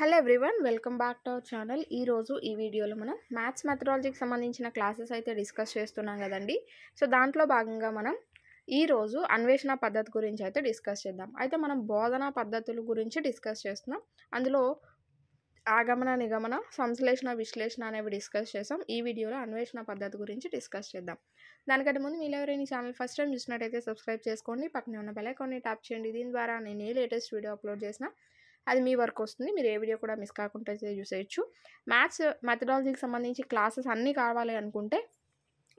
hello everyone welcome back to our channel ఈరోజు ఈ వీడియోలో మనం మ్యాథ్స్ మెథడాలజీకి సంబంధించిన క్లాసెస్ అయితే డిస్కస్ చేస్తున్నాం కదండి సో దాంట్లో భాగంగా మనం ఈరోజు అన్వేషణ పద్ధతి గురించి అయితే డిస్కస్ చేద్దాం అయితే మనం బోధనా పద్ధతుల గురించి డిస్కస్ చేస్తున్నాం అందులో ఆగమన నిగమన సంశ్లేషణ విశ్లేషణ అనేవి డిస్కస్ చేసాం ఈ వీడియోలో అన్వేషణ పద్ధతి గురించి డిస్కస్ చేద్దాం దానికంటే ముందు మీరు ఎవరైనా ఛానల్ ఫస్ట్ టైం చూసినట్టయితే సబ్స్క్రైబ్ చేసుకోండి పక్కనే ఉన్న బెలైకాన్ని ట్యాప్ చేయండి దీని ద్వారా నేను ఏ లేటెస్ట్ వీడియో అప్లోడ్ చేసినా అది మీ వర్క్ వస్తుంది మీరు ఏ వీడియో కూడా మిస్ కాకుండా చూసేయచ్చు మ్యాథ్స్ మెథడాలజీకి సంబంధించి క్లాసెస్ అన్నీ కావాలి అనుకుంటే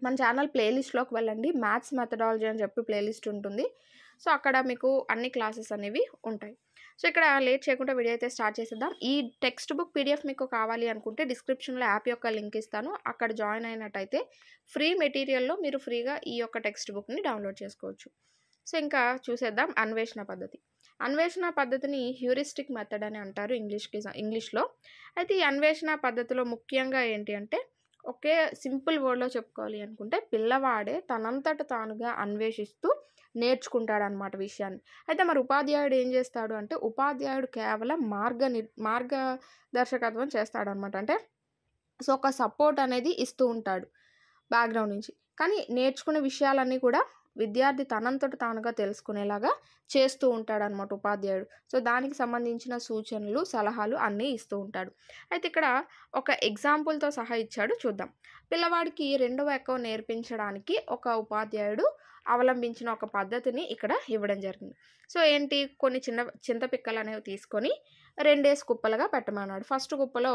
మన ఛానల్ ప్లేలిస్ట్లోకి వెళ్ళండి మ్యాథ్స్ మెథడాలజీ అని చెప్పి ప్లేలిస్ట్ ఉంటుంది సో అక్కడ మీకు అన్ని క్లాసెస్ అనేవి ఉంటాయి సో ఇక్కడ లేట్ చేయకుండా వీడియో అయితే స్టార్ట్ చేసేద్దాం ఈ టెక్స్ట్ బుక్ పీడిఎఫ్ మీకు కావాలి అనుకుంటే డిస్క్రిప్షన్లో యాప్ యొక్క లింక్ ఇస్తాను అక్కడ జాయిన్ అయినట్టయితే ఫ్రీ మెటీరియల్లో మీరు ఫ్రీగా ఈ యొక్క టెక్స్ట్ బుక్ని డౌన్లోడ్ చేసుకోవచ్చు సో ఇంకా చూసేద్దాం అన్వేషణ పద్ధతి అన్వేషణ పద్ధతిని హ్యూరిస్టిక్ మెథడ్ అని అంటారు ఇంగ్లీష్కి ఇంగ్లీష్లో అయితే ఈ అన్వేషణ పద్ధతిలో ముఖ్యంగా ఏంటి అంటే ఒకే సింపుల్ వర్డ్లో చెప్పుకోవాలి అనుకుంటే పిల్లవాడే తనంతట తానుగా అన్వేషిస్తూ నేర్చుకుంటాడనమాట విషయాన్ని అయితే మరి ఉపాధ్యాయుడు ఏం చేస్తాడు అంటే ఉపాధ్యాయుడు కేవలం మార్గ నిర్ మార్గదర్శకత్వం చేస్తాడనమాట అంటే సో ఒక సపోర్ట్ అనేది ఇస్తూ ఉంటాడు బ్యాక్గ్రౌండ్ నుంచి కానీ నేర్చుకునే విషయాలన్నీ కూడా విద్యార్థి తనంతట తానుగా తెలుసుకునేలాగా చేస్తూ ఉంటాడనమాట ఉపాధ్యాయుడు సో దానికి సంబంధించిన సూచనలు సలహాలు అన్నీ ఇస్తూ ఉంటాడు అయితే ఇక్కడ ఒక ఎగ్జాంపుల్తో సహా ఇచ్చాడు చూద్దాం పిల్లవాడికి రెండవ అకౌంట్ నేర్పించడానికి ఒక ఉపాధ్యాయుడు అవలంబించిన ఒక పద్ధతిని ఇక్కడ ఇవ్వడం జరిగింది సో ఏంటి కొన్ని చిన్న చింతపిక్కలు అనేవి తీసుకొని రెండేసి కుప్పలుగా పెట్టమన్నాడు ఫస్ట్ కుప్పలో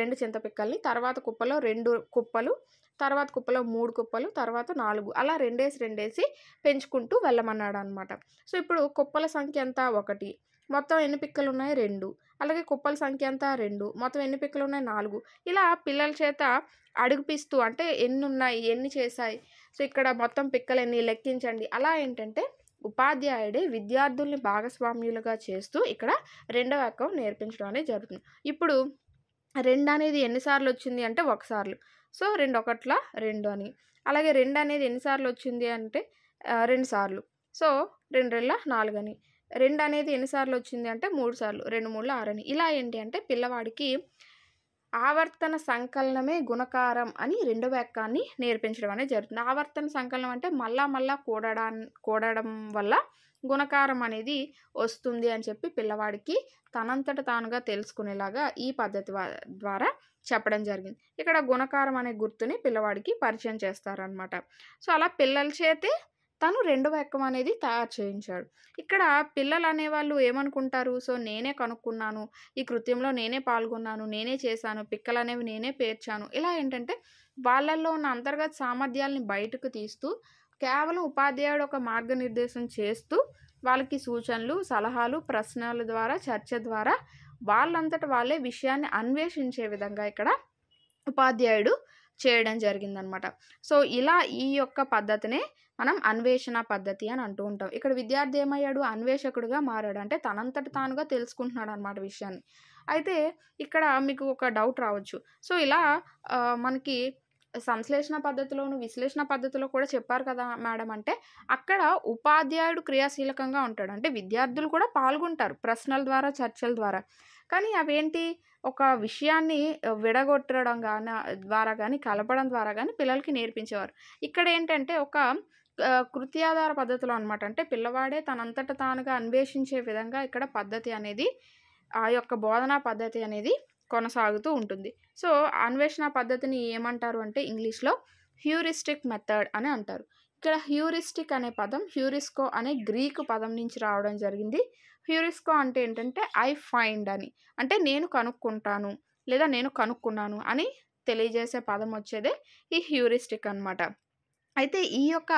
రెండు చింతపిక్కల్ని తర్వాత కుప్పలో రెండు కుప్పలు తర్వాత కుప్పలో మూడు కుప్పలు తర్వాత నాలుగు అలా రెండేసి రెండేసి పెంచుకుంటూ వెళ్ళమన్నాడు అనమాట సో ఇప్పుడు కుప్పల సంఖ్య అంతా ఒకటి మొత్తం ఎన్ని పిక్కలు ఉన్నాయి రెండు అలాగే కుప్పల సంఖ్య అంతా రెండు మొత్తం ఎన్ని పిక్కలు ఉన్నాయి నాలుగు ఇలా పిల్లల చేత అడుగుపిస్తూ అంటే ఎన్ని ఉన్నాయి ఎన్ని చేశాయి సో ఇక్కడ మొత్తం పిక్కలు ఎన్ని లెక్కించండి అలా ఏంటంటే ఉపాధ్యాయుడే విద్యార్థుల్ని భాగస్వామ్యులుగా చేస్తూ ఇక్కడ రెండవ అక్కం నేర్పించడం అనేది జరుగుతుంది ఇప్పుడు రెండు అనేది ఎన్నిసార్లు వచ్చింది అంటే ఒకసార్లు సో రెండు ఒకట్లా రెండు అని అలాగే రెండు అనేది ఎన్నిసార్లు వచ్చింది అంటే రెండు సార్లు సో రెండు రెళ్ళ నాలుగు అని రెండు అనేది ఎన్నిసార్లు వచ్చింది అంటే మూడు సార్లు రెండు ఆరు ఆరని ఇలా ఏంటి అంటే పిల్లవాడికి ఆవర్తన సంకలనమే గుణకారం అని రెండవ ఎక్కాన్ని నేర్పించడం అనేది జరుగుతుంది ఆవర్తన సంకలనం అంటే మళ్ళా మళ్ళా కూడడా కూడడం వల్ల గుణకారం అనేది వస్తుంది అని చెప్పి పిల్లవాడికి తనంతట తానుగా తెలుసుకునేలాగా ఈ పద్ధతి ద్వారా చెప్పడం జరిగింది ఇక్కడ గుణకారం అనే గుర్తుని పిల్లవాడికి పరిచయం చేస్తారనమాట సో అలా పిల్లల చేతే తను రెండవ ఎక్కం అనేది తయారు చేయించాడు ఇక్కడ పిల్లలు అనేవాళ్ళు ఏమనుకుంటారు సో నేనే కనుక్కున్నాను ఈ కృత్యంలో నేనే పాల్గొన్నాను నేనే చేశాను పిక్కలు అనేవి నేనే పేర్చాను ఇలా ఏంటంటే వాళ్ళల్లో ఉన్న అంతర్గత సామర్థ్యాలని బయటకు తీస్తూ కేవలం ఉపాధ్యాయుడు ఒక మార్గనిర్దేశం చేస్తూ వాళ్ళకి సూచనలు సలహాలు ప్రశ్నల ద్వారా చర్చ ద్వారా వాళ్ళంతటి వాళ్ళే విషయాన్ని అన్వేషించే విధంగా ఇక్కడ ఉపాధ్యాయుడు చేయడం జరిగిందనమాట సో ఇలా ఈ యొక్క పద్ధతినే మనం అన్వేషణ పద్ధతి అని అంటూ ఉంటాం ఇక్కడ విద్యార్థి ఏమయ్యాడు అన్వేషకుడుగా మారాడు అంటే తనంతట తానుగా తెలుసుకుంటున్నాడు అనమాట విషయాన్ని అయితే ఇక్కడ మీకు ఒక డౌట్ రావచ్చు సో ఇలా మనకి సంశ్లేషణ పద్ధతిలోను విశ్లేషణ పద్ధతిలో కూడా చెప్పారు కదా మేడం అంటే అక్కడ ఉపాధ్యాయుడు క్రియాశీలకంగా ఉంటాడు అంటే విద్యార్థులు కూడా పాల్గొంటారు ప్రశ్నల ద్వారా చర్చల ద్వారా కానీ అవేంటి ఒక విషయాన్ని విడగొట్టడం కానీ ద్వారా కానీ కలపడం ద్వారా కానీ పిల్లలకి నేర్పించేవారు ఇక్కడ ఏంటంటే ఒక కృత్యాధార పద్ధతిలో అనమాట అంటే పిల్లవాడే తనంతట తానుగా అన్వేషించే విధంగా ఇక్కడ పద్ధతి అనేది ఆ యొక్క బోధనా పద్ధతి అనేది కొనసాగుతూ ఉంటుంది సో అన్వేషణ పద్ధతిని ఏమంటారు అంటే ఇంగ్లీష్లో హ్యూరిస్టిక్ మెథడ్ అని అంటారు ఇక్కడ హ్యూరిస్టిక్ అనే పదం హ్యూరిస్కో అనే గ్రీకు పదం నుంచి రావడం జరిగింది హ్యూరిస్కో అంటే ఏంటంటే ఐ ఫైండ్ అని అంటే నేను కనుక్కుంటాను లేదా నేను కనుక్కున్నాను అని తెలియజేసే పదం వచ్చేదే ఈ హ్యూరిస్టిక్ అనమాట అయితే ఈ యొక్క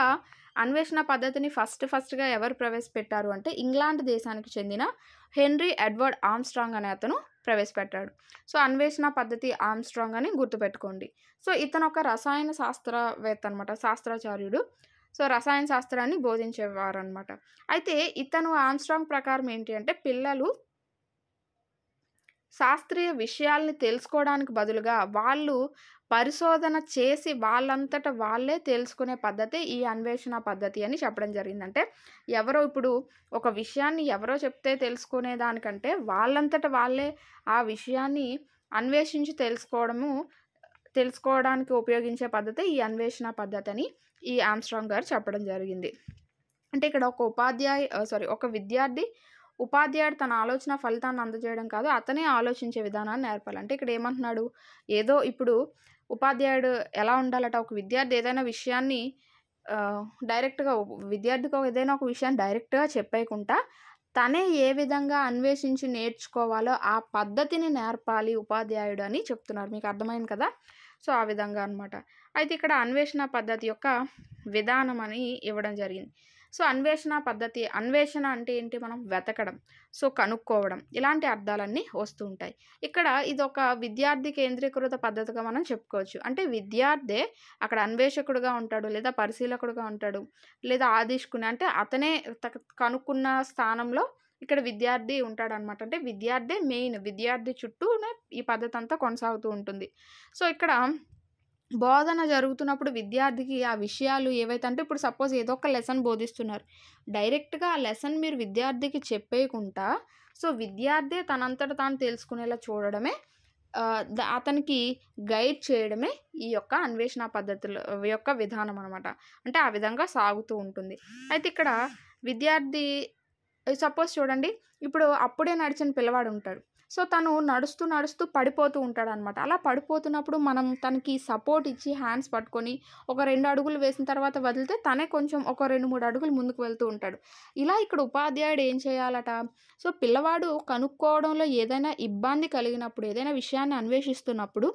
అన్వేషణ పద్ధతిని ఫస్ట్ ఫస్ట్గా ఎవరు ప్రవేశపెట్టారు అంటే ఇంగ్లాండ్ దేశానికి చెందిన హెన్రీ ఎడ్వర్డ్ ఆమ్స్ట్రాంగ్ అనే అతను ప్రవేశపెట్టాడు సో అన్వేషణ పద్ధతి ఆమ్స్ట్రాంగ్ అని గుర్తుపెట్టుకోండి సో ఇతను ఒక రసాయన శాస్త్రవేత్త అనమాట శాస్త్రాచార్యుడు సో రసాయన శాస్త్రాన్ని బోధించేవారు అనమాట అయితే ఇతను ఆమ్స్ట్రాంగ్ ప్రకారం ఏంటి అంటే పిల్లలు శాస్త్రీయ విషయాల్ని తెలుసుకోవడానికి బదులుగా వాళ్ళు పరిశోధన చేసి వాళ్ళంతట వాళ్ళే తెలుసుకునే పద్ధతి ఈ అన్వేషణ పద్ధతి అని చెప్పడం జరిగిందంటే ఎవరో ఇప్పుడు ఒక విషయాన్ని ఎవరో చెప్తే తెలుసుకునే దానికంటే వాళ్ళంతట వాళ్ళే ఆ విషయాన్ని అన్వేషించి తెలుసుకోవడము తెలుసుకోవడానికి ఉపయోగించే పద్ధతి ఈ అన్వేషణ పద్ధతి అని ఈ ఆమ్స్ట్రాంగ్ గారు చెప్పడం జరిగింది అంటే ఇక్కడ ఒక ఉపాధ్యాయ సారీ ఒక విద్యార్థి ఉపాధ్యాయుడు తన ఆలోచన ఫలితాన్ని అందజేయడం కాదు అతనే ఆలోచించే విధానాన్ని నేర్పాలి అంటే ఇక్కడ ఏమంటున్నాడు ఏదో ఇప్పుడు ఉపాధ్యాయుడు ఎలా ఉండాలంటే ఒక విద్యార్థి ఏదైనా విషయాన్ని డైరెక్ట్గా విద్యార్థికి ఏదైనా ఒక విషయాన్ని డైరెక్ట్గా చెప్పేయకుండా తనే ఏ విధంగా అన్వేషించి నేర్చుకోవాలో ఆ పద్ధతిని నేర్పాలి ఉపాధ్యాయుడు అని చెప్తున్నారు మీకు అర్థమైంది కదా సో ఆ విధంగా అనమాట అయితే ఇక్కడ అన్వేషణ పద్ధతి యొక్క విధానం అని ఇవ్వడం జరిగింది సో అన్వేషణ పద్ధతి అన్వేషణ అంటే ఏంటి మనం వెతకడం సో కనుక్కోవడం ఇలాంటి అర్థాలన్నీ వస్తూ ఉంటాయి ఇక్కడ ఇది ఒక విద్యార్థి కేంద్రీకృత పద్ధతిగా మనం చెప్పుకోవచ్చు అంటే విద్యార్థే అక్కడ అన్వేషకుడుగా ఉంటాడు లేదా పరిశీలకుడుగా ఉంటాడు లేదా ఆదేశకుని అంటే అతనే కనుక్కున్న స్థానంలో ఇక్కడ విద్యార్థి ఉంటాడనమాట అంటే విద్యార్థే మెయిన్ విద్యార్థి చుట్టూనే ఈ పద్ధతి అంతా కొనసాగుతూ ఉంటుంది సో ఇక్కడ బోధన జరుగుతున్నప్పుడు విద్యార్థికి ఆ విషయాలు ఏవైతే అంటే ఇప్పుడు సపోజ్ ఏదో ఒక లెసన్ బోధిస్తున్నారు డైరెక్ట్గా ఆ లెసన్ మీరు విద్యార్థికి చెప్పేయకుండా సో విద్యార్థి తనంతట తాను తెలుసుకునేలా చూడడమే అతనికి గైడ్ చేయడమే ఈ యొక్క అన్వేషణ పద్ధతుల యొక్క విధానం అనమాట అంటే ఆ విధంగా సాగుతూ ఉంటుంది అయితే ఇక్కడ విద్యార్థి సపోజ్ చూడండి ఇప్పుడు అప్పుడే నడిచిన పిల్లవాడు ఉంటాడు సో తను నడుస్తూ నడుస్తూ పడిపోతూ ఉంటాడు అనమాట అలా పడిపోతున్నప్పుడు మనం తనకి సపోర్ట్ ఇచ్చి హ్యాండ్స్ పట్టుకొని ఒక రెండు అడుగులు వేసిన తర్వాత వదిలితే తనే కొంచెం ఒక రెండు మూడు అడుగులు ముందుకు వెళ్తూ ఉంటాడు ఇలా ఇక్కడ ఉపాధ్యాయుడు ఏం చేయాలట సో పిల్లవాడు కనుక్కోవడంలో ఏదైనా ఇబ్బంది కలిగినప్పుడు ఏదైనా విషయాన్ని అన్వేషిస్తున్నప్పుడు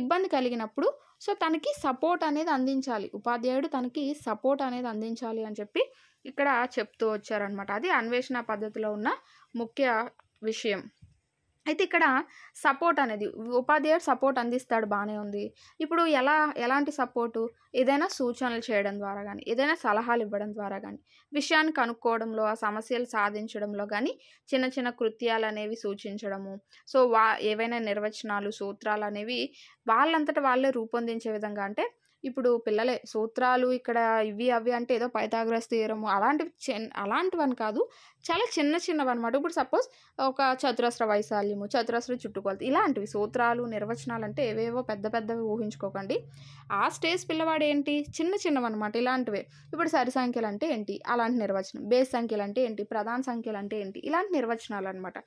ఇబ్బంది కలిగినప్పుడు సో తనకి సపోర్ట్ అనేది అందించాలి ఉపాధ్యాయుడు తనకి సపోర్ట్ అనేది అందించాలి అని చెప్పి ఇక్కడ చెప్తూ వచ్చారనమాట అది అన్వేషణ పద్ధతిలో ఉన్న ముఖ్య విషయం అయితే ఇక్కడ సపోర్ట్ అనేది ఉపాధ్యాయుడు సపోర్ట్ అందిస్తాడు బాగానే ఉంది ఇప్పుడు ఎలా ఎలాంటి సపోర్టు ఏదైనా సూచనలు చేయడం ద్వారా కానీ ఏదైనా సలహాలు ఇవ్వడం ద్వారా కానీ విషయాన్ని కనుక్కోవడంలో ఆ సమస్యలు సాధించడంలో కానీ చిన్న చిన్న కృత్యాలు అనేవి సూచించడము సో వా ఏవైనా నిర్వచనాలు సూత్రాలు అనేవి వాళ్ళంతటా వాళ్ళే రూపొందించే విధంగా అంటే ఇప్పుడు పిల్లలే సూత్రాలు ఇక్కడ ఇవి అవి అంటే ఏదో పైతాగ్రస్ తీయరము అలాంటివి చిన్ అలాంటివని కాదు చాలా చిన్న చిన్నవి అనమాట ఇప్పుడు సపోజ్ ఒక చతురస్ర వైశాల్యము చతురస్ర చుట్టుకొలత ఇలాంటివి సూత్రాలు నిర్వచనాలు అంటే ఏవేవో పెద్ద పెద్దవి ఊహించుకోకండి ఆ స్టేజ్ పిల్లవాడు ఏంటి చిన్న చిన్నవి అనమాట ఇలాంటివే ఇప్పుడు సరి సంఖ్యలు అంటే ఏంటి అలాంటి నిర్వచనం బేస్ సంఖ్యలు అంటే ఏంటి ప్రధాన సంఖ్యలు అంటే ఏంటి ఇలాంటి నిర్వచనాలు అనమాట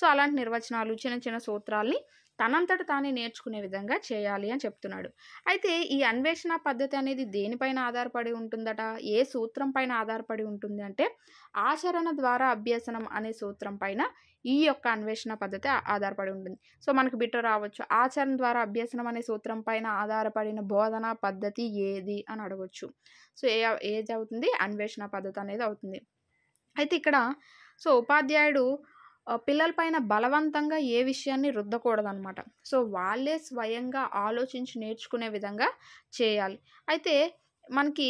సో అలాంటి నిర్వచనాలు చిన్న చిన్న సూత్రాల్ని తనంతట తానే నేర్చుకునే విధంగా చేయాలి అని చెప్తున్నాడు అయితే ఈ అన్వేషణ పద్ధతి అనేది దేనిపైన ఆధారపడి ఉంటుందట ఏ సూత్రం పైన ఆధారపడి ఉంటుంది అంటే ఆచరణ ద్వారా అభ్యసనం అనే సూత్రం పైన ఈ యొక్క అన్వేషణ పద్ధతి ఆధారపడి ఉంటుంది సో మనకు బిట్ట రావచ్చు ఆచరణ ద్వారా అభ్యసనం అనే సూత్రం పైన ఆధారపడిన బోధన పద్ధతి ఏది అని అడగవచ్చు సో ఏ ఏది అవుతుంది అన్వేషణ పద్ధతి అనేది అవుతుంది అయితే ఇక్కడ సో ఉపాధ్యాయుడు పిల్లలపైన బలవంతంగా ఏ విషయాన్ని రుద్దకూడదనమాట సో వాళ్ళే స్వయంగా ఆలోచించి నేర్చుకునే విధంగా చేయాలి అయితే మనకి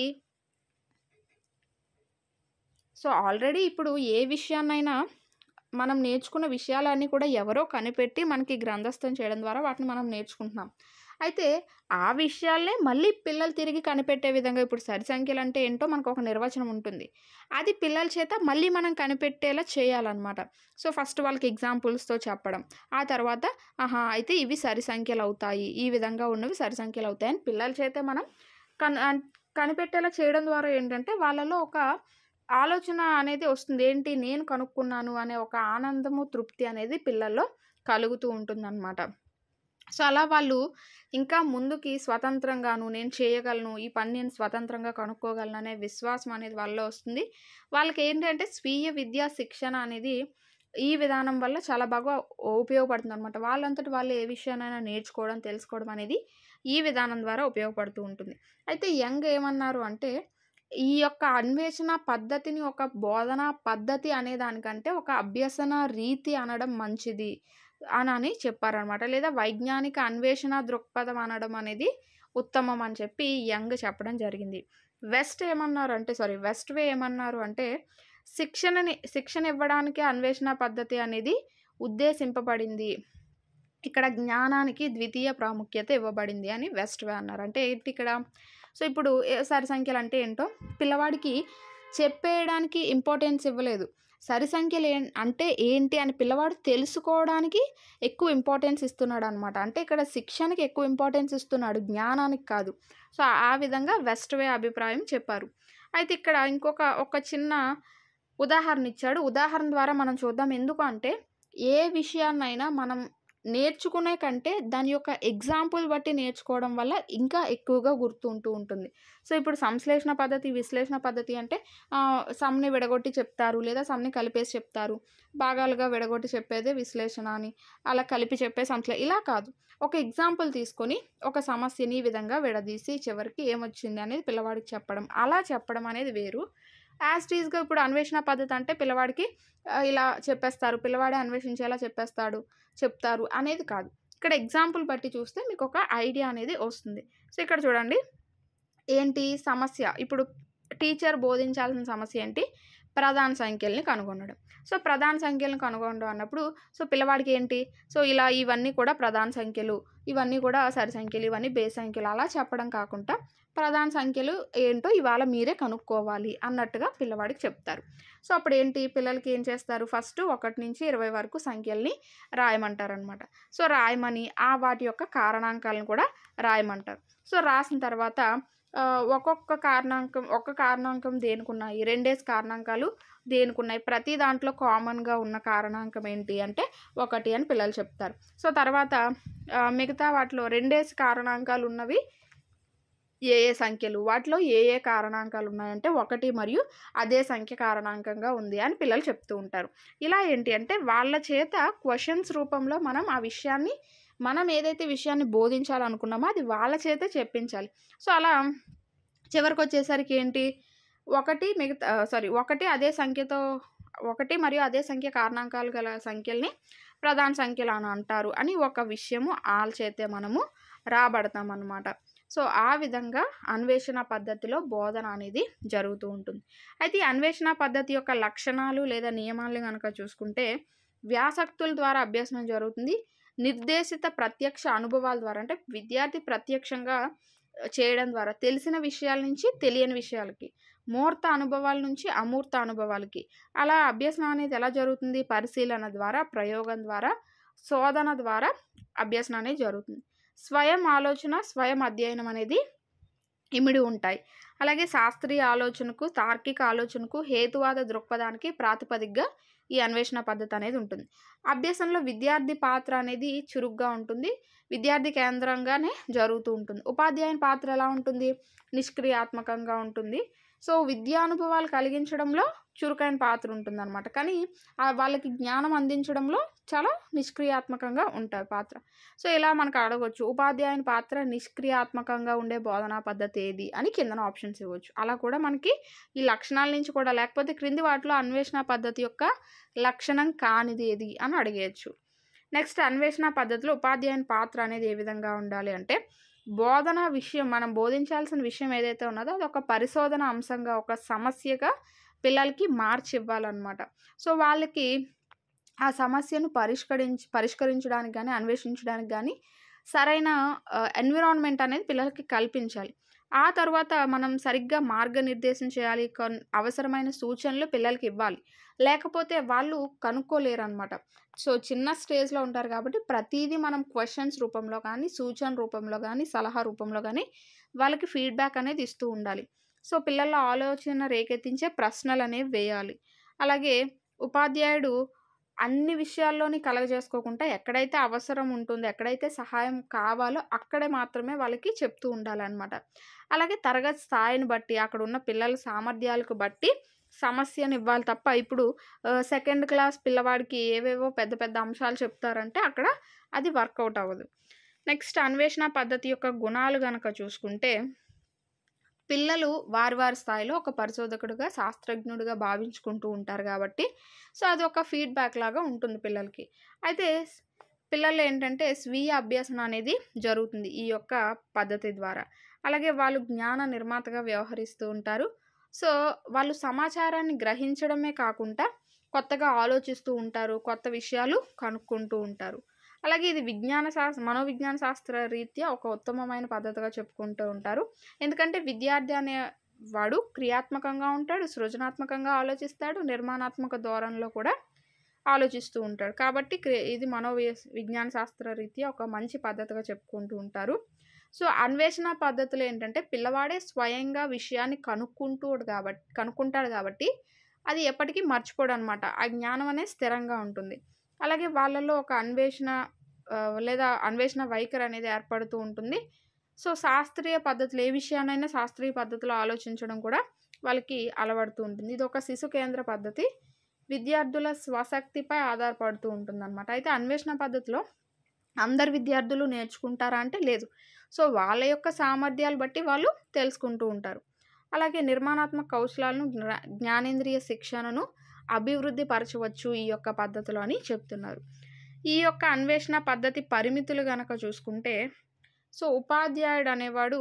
సో ఆల్రెడీ ఇప్పుడు ఏ విషయాన్నైనా మనం నేర్చుకున్న విషయాలన్నీ కూడా ఎవరో కనిపెట్టి మనకి గ్రంథస్థం చేయడం ద్వారా వాటిని మనం నేర్చుకుంటున్నాం అయితే ఆ విషయాలనే మళ్ళీ పిల్లలు తిరిగి కనిపెట్టే విధంగా ఇప్పుడు సరి సంఖ్యలు అంటే ఏంటో మనకు ఒక నిర్వచనం ఉంటుంది అది పిల్లల చేత మళ్ళీ మనం కనిపెట్టేలా చేయాలన్నమాట సో ఫస్ట్ వాళ్ళకి ఎగ్జాంపుల్స్తో చెప్పడం ఆ తర్వాత ఆహా అయితే ఇవి సరి సంఖ్యలు అవుతాయి ఈ విధంగా ఉన్నవి సరి సంఖ్యలు అవుతాయి అని పిల్లల చేత మనం కన్ కనిపెట్టేలా చేయడం ద్వారా ఏంటంటే వాళ్ళలో ఒక ఆలోచన అనేది వస్తుంది ఏంటి నేను కనుక్కున్నాను అనే ఒక ఆనందము తృప్తి అనేది పిల్లల్లో కలుగుతూ ఉంటుందన్నమాట సో అలా వాళ్ళు ఇంకా ముందుకి స్వతంత్రంగాను నేను చేయగలను ఈ పని నేను స్వతంత్రంగా కనుక్కోగలను అనే విశ్వాసం అనేది వాళ్ళలో వస్తుంది వాళ్ళకి ఏంటంటే స్వీయ విద్యా శిక్షణ అనేది ఈ విధానం వల్ల చాలా బాగా ఉపయోగపడుతుంది అనమాట వాళ్ళంతటి వాళ్ళు ఏ విషయానైనా నేర్చుకోవడం తెలుసుకోవడం అనేది ఈ విధానం ద్వారా ఉపయోగపడుతూ ఉంటుంది అయితే యంగ్ ఏమన్నారు అంటే ఈ యొక్క అన్వేషణ పద్ధతిని ఒక బోధనా పద్ధతి అనే దానికంటే ఒక అభ్యసన రీతి అనడం మంచిది అని చెప్పారనమాట లేదా వైజ్ఞానిక అన్వేషణ దృక్పథం అనడం అనేది ఉత్తమం అని చెప్పి యంగ్ చెప్పడం జరిగింది వెస్ట్ ఏమన్నారు అంటే సారీ వెస్ట్ వే ఏమన్నారు అంటే శిక్షణని శిక్షణ ఇవ్వడానికి అన్వేషణ పద్ధతి అనేది ఉద్దేశింపబడింది ఇక్కడ జ్ఞానానికి ద్వితీయ ప్రాముఖ్యత ఇవ్వబడింది అని వెస్ట్ వే అన్నారు అంటే ఏంటి ఇక్కడ సో ఇప్పుడు సరి సంఖ్యలు అంటే ఏంటో పిల్లవాడికి చెప్పేయడానికి ఇంపార్టెన్స్ ఇవ్వలేదు సరి సంఖ్యలు అంటే ఏంటి అని పిల్లవాడు తెలుసుకోవడానికి ఎక్కువ ఇంపార్టెన్స్ ఇస్తున్నాడు అనమాట అంటే ఇక్కడ శిక్షణకి ఎక్కువ ఇంపార్టెన్స్ ఇస్తున్నాడు జ్ఞానానికి కాదు సో ఆ విధంగా వెస్ట్ వే అభిప్రాయం చెప్పారు అయితే ఇక్కడ ఇంకొక ఒక చిన్న ఉదాహరణ ఇచ్చాడు ఉదాహరణ ద్వారా మనం చూద్దాం ఎందుకంటే ఏ విషయాన్నైనా మనం నేర్చుకునే కంటే దాని యొక్క ఎగ్జాంపుల్ బట్టి నేర్చుకోవడం వల్ల ఇంకా ఎక్కువగా గుర్తు ఉంటూ ఉంటుంది సో ఇప్పుడు సంశ్లేషణ పద్ధతి విశ్లేషణ పద్ధతి అంటే సమ్ని విడగొట్టి చెప్తారు లేదా సమ్ని కలిపేసి చెప్తారు భాగాలుగా విడగొట్టి చెప్పేదే విశ్లేషణ అని అలా కలిపి చెప్పే సంశ్లే ఇలా కాదు ఒక ఎగ్జాంపుల్ తీసుకొని ఒక సమస్యని ఈ విధంగా విడదీసి చివరికి ఏమొచ్చింది అనేది పిల్లవాడికి చెప్పడం అలా చెప్పడం అనేది వేరు యాజ్ టీజ్గా ఇప్పుడు అన్వేషణ పద్ధతి అంటే పిల్లవాడికి ఇలా చెప్పేస్తారు పిల్లవాడే అన్వేషించేలా చెప్పేస్తాడు చెప్తారు అనేది కాదు ఇక్కడ ఎగ్జాంపుల్ బట్టి చూస్తే మీకు ఒక ఐడియా అనేది వస్తుంది సో ఇక్కడ చూడండి ఏంటి సమస్య ఇప్పుడు టీచర్ బోధించాల్సిన సమస్య ఏంటి ప్రధాన సంఖ్యల్ని కనుగొనడం సో ప్రధాన సంఖ్యలను కనుగొనడం అన్నప్పుడు సో పిల్లవాడికి ఏంటి సో ఇలా ఇవన్నీ కూడా ప్రధాన సంఖ్యలు ఇవన్నీ కూడా సరి సంఖ్యలు ఇవన్నీ బేస్ సంఖ్యలు అలా చెప్పడం కాకుండా ప్రధాన సంఖ్యలు ఏంటో ఇవాళ మీరే కనుక్కోవాలి అన్నట్టుగా పిల్లవాడికి చెప్తారు సో అప్పుడు ఏంటి పిల్లలకి ఏం చేస్తారు ఫస్ట్ ఒకటి నుంచి ఇరవై వరకు సంఖ్యల్ని రాయమంటారనమాట సో రాయమని ఆ వాటి యొక్క కారణాంకాలను కూడా రాయమంటారు సో రాసిన తర్వాత ఒక్కొక్క కారణాంకం ఒక్క కారణాంకం దేనికున్నాయి రెండేస్ కారణాంకాలు దేనికున్నాయి ప్రతి దాంట్లో కామన్గా ఉన్న కారణాంకం ఏంటి అంటే ఒకటి అని పిల్లలు చెప్తారు సో తర్వాత మిగతా వాటిలో రెండేస్ కారణాంకాలు ఉన్నవి ఏ ఏ సంఖ్యలు వాటిలో ఏ ఏ కారణాంకాలు ఉన్నాయంటే ఒకటి మరియు అదే సంఖ్య కారణాంకంగా ఉంది అని పిల్లలు చెప్తూ ఉంటారు ఇలా ఏంటి అంటే వాళ్ళ చేత క్వశ్చన్స్ రూపంలో మనం ఆ విషయాన్ని మనం ఏదైతే విషయాన్ని బోధించాలనుకున్నామో అది వాళ్ళ చేత చెప్పించాలి సో అలా చివరికి వచ్చేసరికి ఏంటి ఒకటి మిగతా సారీ ఒకటి అదే సంఖ్యతో ఒకటి మరియు అదే సంఖ్య కారణాంకాలు గల సంఖ్యల్ని ప్రధాన సంఖ్యలు అని అంటారు అని ఒక విషయము వాళ్ళ చేతే మనము రాబడతాం అన్నమాట సో ఆ విధంగా అన్వేషణ పద్ధతిలో బోధన అనేది జరుగుతూ ఉంటుంది అయితే ఈ అన్వేషణ పద్ధతి యొక్క లక్షణాలు లేదా నియమాలను కనుక చూసుకుంటే వ్యాసక్తుల ద్వారా అభ్యాసం జరుగుతుంది నిర్దేశిత ప్రత్యక్ష అనుభవాల ద్వారా అంటే విద్యార్థి ప్రత్యక్షంగా చేయడం ద్వారా తెలిసిన విషయాల నుంచి తెలియని విషయాలకి మూర్త అనుభవాల నుంచి అమూర్త అనుభవాలకి అలా అభ్యసనం అనేది ఎలా జరుగుతుంది పరిశీలన ద్వారా ప్రయోగం ద్వారా శోధన ద్వారా అభ్యసనం అనేది జరుగుతుంది స్వయం ఆలోచన స్వయం అధ్యయనం అనేది ఇమిడి ఉంటాయి అలాగే శాస్త్రీయ ఆలోచనకు తార్కిక ఆలోచనకు హేతువాద దృక్పథానికి ప్రాతిపదికగా ఈ అన్వేషణ పద్ధతి అనేది ఉంటుంది అభ్యాసంలో విద్యార్థి పాత్ర అనేది చురుగ్గా ఉంటుంది విద్యార్థి కేంద్రంగానే జరుగుతూ ఉంటుంది ఉపాధ్యాయుని పాత్ర ఎలా ఉంటుంది నిష్క్రియాత్మకంగా ఉంటుంది సో విద్యానుభవాలు కలిగించడంలో చురుకైన పాత్ర ఉంటుంది అనమాట కానీ వాళ్ళకి జ్ఞానం అందించడంలో చాలా నిష్క్రియాత్మకంగా ఉంటుంది పాత్ర సో ఇలా మనకు అడగవచ్చు ఉపాధ్యాయుని పాత్ర నిష్క్రియాత్మకంగా ఉండే బోధనా పద్ధతి ఏది అని కిందన ఆప్షన్స్ ఇవ్వచ్చు అలా కూడా మనకి ఈ లక్షణాల నుంచి కూడా లేకపోతే క్రింది వాటిలో అన్వేషణ పద్ధతి యొక్క లక్షణం కానిది ఏది అని అడిగేయచ్చు నెక్స్ట్ అన్వేషణ పద్ధతిలో ఉపాధ్యాయుని పాత్ర అనేది ఏ విధంగా ఉండాలి అంటే బోధన విషయం మనం బోధించాల్సిన విషయం ఏదైతే ఉన్నదో అది ఒక పరిశోధన అంశంగా ఒక సమస్యగా పిల్లలకి మార్చి ఇవ్వాలన్నమాట సో వాళ్ళకి ఆ సమస్యను పరిష్కరించి పరిష్కరించడానికి కానీ అన్వేషించడానికి కానీ సరైన ఎన్విరాన్మెంట్ అనేది పిల్లలకి కల్పించాలి ఆ తర్వాత మనం సరిగ్గా మార్గనిర్దేశం చేయాలి అవసరమైన సూచనలు పిల్లలకి ఇవ్వాలి లేకపోతే వాళ్ళు కనుక్కోలేరు అనమాట సో చిన్న స్టేజ్లో ఉంటారు కాబట్టి ప్రతిదీ మనం క్వశ్చన్స్ రూపంలో కానీ సూచన రూపంలో కానీ సలహా రూపంలో కానీ వాళ్ళకి ఫీడ్బ్యాక్ అనేది ఇస్తూ ఉండాలి సో పిల్లల ఆలోచన రేకెత్తించే ప్రశ్నలు అనేవి వేయాలి అలాగే ఉపాధ్యాయుడు అన్ని విషయాల్లోని కలగజేసుకోకుండా ఎక్కడైతే అవసరం ఉంటుందో ఎక్కడైతే సహాయం కావాలో అక్కడే మాత్రమే వాళ్ళకి చెప్తూ ఉండాలన్నమాట అలాగే తరగతి స్థాయిని బట్టి అక్కడ ఉన్న పిల్లల సామర్థ్యాలకు బట్టి సమస్యను ఇవ్వాలి తప్ప ఇప్పుడు సెకండ్ క్లాస్ పిల్లవాడికి ఏవేవో పెద్ద పెద్ద అంశాలు చెప్తారంటే అక్కడ అది వర్కౌట్ అవ్వదు నెక్స్ట్ అన్వేషణ పద్ధతి యొక్క గుణాలు కనుక చూసుకుంటే పిల్లలు వారి వారి స్థాయిలో ఒక పరిశోధకుడుగా శాస్త్రజ్ఞుడిగా భావించుకుంటూ ఉంటారు కాబట్టి సో అది ఒక ఫీడ్బ్యాక్ లాగా ఉంటుంది పిల్లలకి అయితే పిల్లలు ఏంటంటే స్వీయ అభ్యసన అనేది జరుగుతుంది ఈ యొక్క పద్ధతి ద్వారా అలాగే వాళ్ళు జ్ఞాన నిర్మాతగా వ్యవహరిస్తూ ఉంటారు సో వాళ్ళు సమాచారాన్ని గ్రహించడమే కాకుండా కొత్తగా ఆలోచిస్తూ ఉంటారు కొత్త విషయాలు కనుక్కుంటూ ఉంటారు అలాగే ఇది విజ్ఞాన శాస్త్ర మనోవిజ్ఞాన శాస్త్ర రీత్యా ఒక ఉత్తమమైన పద్ధతిగా చెప్పుకుంటూ ఉంటారు ఎందుకంటే విద్యార్థి అనే వాడు క్రియాత్మకంగా ఉంటాడు సృజనాత్మకంగా ఆలోచిస్తాడు నిర్మాణాత్మక ధోరణిలో కూడా ఆలోచిస్తూ ఉంటాడు కాబట్టి ఇది మనో విజ్ఞాన శాస్త్ర రీత్యా ఒక మంచి పద్ధతిగా చెప్పుకుంటూ ఉంటారు సో అన్వేషణ పద్ధతులు ఏంటంటే పిల్లవాడే స్వయంగా విషయాన్ని కనుక్కుంటూడు కాబట్టి కనుక్కుంటాడు కాబట్టి అది ఎప్పటికీ మర్చిపోడు అనమాట ఆ జ్ఞానం అనేది స్థిరంగా ఉంటుంది అలాగే వాళ్ళల్లో ఒక అన్వేషణ లేదా అన్వేషణ వైఖరి అనేది ఏర్పడుతూ ఉంటుంది సో శాస్త్రీయ పద్ధతులు ఏ విషయానైనా శాస్త్రీయ పద్ధతిలో ఆలోచించడం కూడా వాళ్ళకి అలవడుతూ ఉంటుంది ఇది ఒక శిశు కేంద్ర పద్ధతి విద్యార్థుల స్వశక్తిపై ఆధారపడుతూ ఉంటుంది అనమాట అయితే అన్వేషణ పద్ధతిలో అందరు విద్యార్థులు నేర్చుకుంటారా అంటే లేదు సో వాళ్ళ యొక్క సామర్థ్యాలు బట్టి వాళ్ళు తెలుసుకుంటూ ఉంటారు అలాగే నిర్మాణాత్మక కౌశలాలను జ్ఞానేంద్రియ శిక్షణను అభివృద్ధి పరచవచ్చు ఈ యొక్క పద్ధతిలో అని చెప్తున్నారు ఈ యొక్క అన్వేషణ పద్ధతి పరిమితులు కనుక చూసుకుంటే సో ఉపాధ్యాయుడు అనేవాడు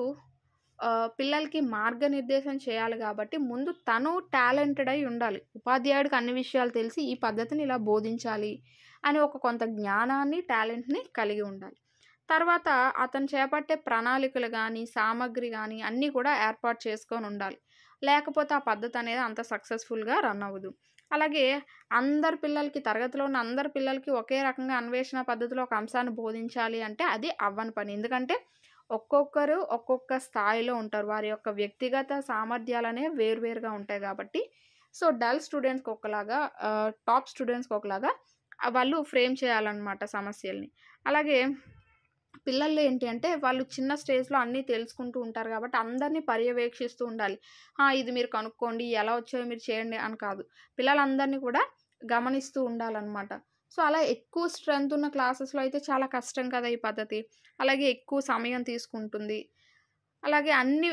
పిల్లలకి మార్గనిర్దేశం చేయాలి కాబట్టి ముందు తను టాలెంటెడ్ అయి ఉండాలి ఉపాధ్యాయుడికి అన్ని విషయాలు తెలిసి ఈ పద్ధతిని ఇలా బోధించాలి అని ఒక కొంత జ్ఞానాన్ని టాలెంట్ని కలిగి ఉండాలి తర్వాత అతను చేపట్టే ప్రణాళికలు కానీ సామగ్రి కానీ అన్నీ కూడా ఏర్పాటు చేసుకొని ఉండాలి లేకపోతే ఆ పద్ధతి అనేది అంత సక్సెస్ఫుల్గా రన్ అవ్వదు అలాగే అందరి పిల్లలకి తరగతిలో ఉన్న అందరి పిల్లలకి ఒకే రకంగా అన్వేషణ పద్ధతిలో ఒక అంశాన్ని బోధించాలి అంటే అది అవ్వని పని ఎందుకంటే ఒక్కొక్కరు ఒక్కొక్క స్థాయిలో ఉంటారు వారి యొక్క వ్యక్తిగత సామర్థ్యాలనే వేరువేరుగా ఉంటాయి కాబట్టి సో డల్ స్టూడెంట్స్కి ఒకలాగా టాప్ స్టూడెంట్స్కి ఒకలాగా వాళ్ళు ఫ్రేమ్ చేయాలన్నమాట సమస్యల్ని అలాగే పిల్లలు ఏంటి అంటే వాళ్ళు చిన్న స్టేజ్లో అన్నీ తెలుసుకుంటూ ఉంటారు కాబట్టి అందరినీ పర్యవేక్షిస్తూ ఉండాలి ఇది మీరు కనుక్కోండి ఎలా వచ్చాయో మీరు చేయండి అని కాదు పిల్లలందరినీ కూడా గమనిస్తూ ఉండాలన్నమాట సో అలా ఎక్కువ స్ట్రెంత్ ఉన్న క్లాసెస్లో అయితే చాలా కష్టం కదా ఈ పద్ధతి అలాగే ఎక్కువ సమయం తీసుకుంటుంది అలాగే అన్ని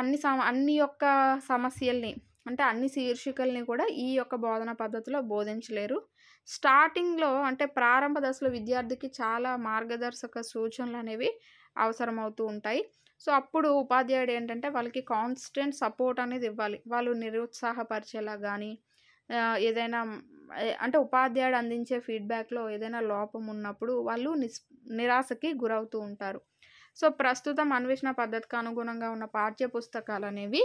అన్ని సమ అన్ని యొక్క సమస్యల్ని అంటే అన్ని శీర్షికల్ని కూడా ఈ యొక్క బోధన పద్ధతిలో బోధించలేరు స్టార్టింగ్లో అంటే ప్రారంభ దశలో విద్యార్థికి చాలా మార్గదర్శక సూచనలు అనేవి అవసరమవుతూ ఉంటాయి సో అప్పుడు ఉపాధ్యాయుడు ఏంటంటే వాళ్ళకి కాన్స్టెంట్ సపోర్ట్ అనేది ఇవ్వాలి వాళ్ళు నిరుత్సాహపరిచేలా కానీ ఏదైనా అంటే ఉపాధ్యాయుడు అందించే ఫీడ్బ్యాక్లో ఏదైనా లోపం ఉన్నప్పుడు వాళ్ళు నిస్ నిరాశకి గురవుతూ ఉంటారు సో ప్రస్తుతం అన్వేషణ పద్ధతికి అనుగుణంగా ఉన్న పాఠ్య పుస్తకాలు అనేవి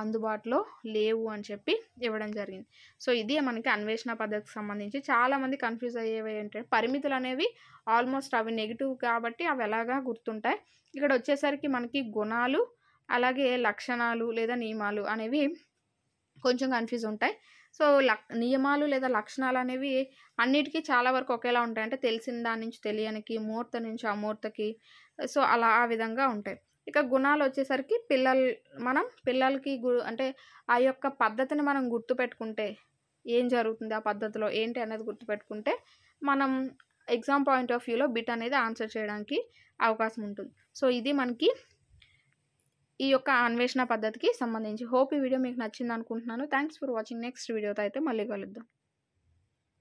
అందుబాటులో లేవు అని చెప్పి ఇవ్వడం జరిగింది సో ఇది మనకి అన్వేషణ పద్ధతికి సంబంధించి చాలామంది కన్ఫ్యూజ్ అయ్యేవి ఏంటంటే పరిమితులు అనేవి ఆల్మోస్ట్ అవి నెగిటివ్ కాబట్టి అవి ఎలాగా గుర్తుంటాయి ఇక్కడ వచ్చేసరికి మనకి గుణాలు అలాగే లక్షణాలు లేదా నియమాలు అనేవి కొంచెం కన్ఫ్యూజ్ ఉంటాయి సో లక్ నియమాలు లేదా లక్షణాలు అనేవి అన్నిటికీ చాలా వరకు ఒకేలా ఉంటాయి అంటే తెలిసిన దాని నుంచి తెలియనికి ముహూర్తం నుంచి అమూర్తకి సో అలా ఆ విధంగా ఉంటాయి ఇక గుణాలు వచ్చేసరికి పిల్లలు మనం పిల్లలకి గు అంటే ఆ యొక్క పద్ధతిని మనం గుర్తుపెట్టుకుంటే ఏం జరుగుతుంది ఆ పద్ధతిలో ఏంటి అనేది గుర్తుపెట్టుకుంటే మనం ఎగ్జామ్ పాయింట్ ఆఫ్ వ్యూలో బిట్ అనేది ఆన్సర్ చేయడానికి అవకాశం ఉంటుంది సో ఇది మనకి ఈ యొక్క అన్వేషణ పద్ధతికి సంబంధించి హోప్ ఈ వీడియో మీకు నచ్చింది అనుకుంటున్నాను థ్యాంక్స్ ఫర్ వాచింగ్ నెక్స్ట్ వీడియోతో అయితే మళ్ళీ కలుద్దాం